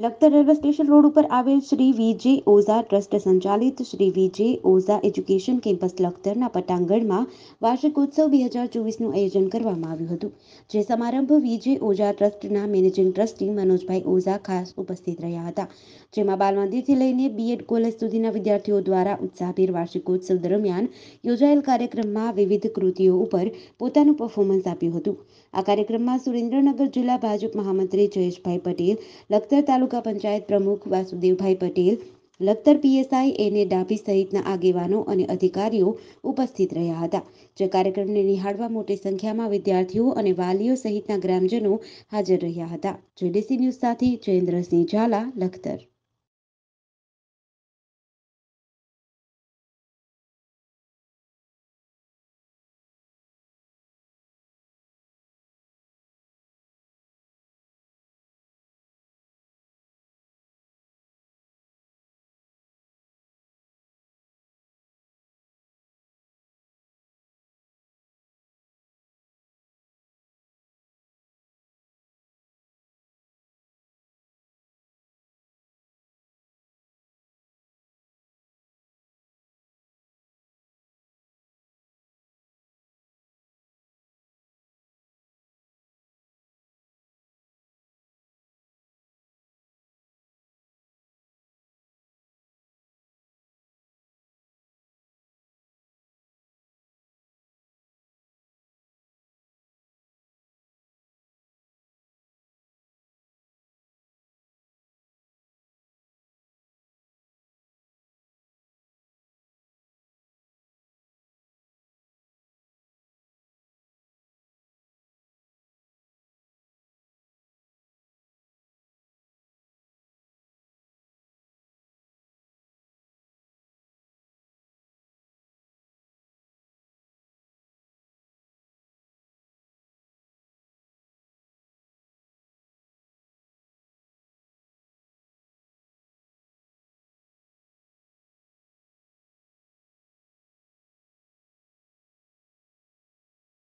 Lakhtar railway station road ઉપર આવેલ Shri V J Ojha trust સંચાલિત Shri V J Ojha education campus લખતરના પટાંગણમાં વાર્ષિકોત્સવ બે હજાર ચોવીસનું આયોજન કરવામાં આવ્યું હતું જે સમારંભ વીજે ઓઝા ટ્રસ્ટના મેનેજિંગ ટ્રસ્ટી મનોજભાઈ ઓઝા ખાસ ઉપસ્થિત રહ્યા હતા જેમાં બાલમંદિરથી લઈને બીએડ કોલેજ સુધીના વિદ્યાર્થીઓ દ્વારા ઉત્સાહભેર વાર્ષિકોત્સવ દરમિયાન યોજાયેલ કાર્યક્રમમાં વિવિધ કૃતિઓ ઉપર પોતાનું પર્ફોર્મન્સ આપ્યું હતું આ કાર્યક્રમમાં સુરેન્દ્રનગર જિલ્લા ભાજપ મહામંત્રી જયેશભાઈ પટેલ લખતર તાલુકા તાલુકા પંચાયત પ્રમુખ વાસુદેવભાઈ પટેલ લખતર પીએસઆઈ એને ડાભી સહિતના આગેવાનો અને અધિકારીઓ ઉપસ્થિત રહ્યા હતા જે કાર્યક્રમને નિહાળવા મોટી સંખ્યામાં વિદ્યાર્થીઓ અને વાલીઓ સહિતના ગ્રામજનો હાજર રહ્યા હતા જેડીસી ન્યૂઝ સાથે જયેન્દ્રસિંહ ઝાલા લખતર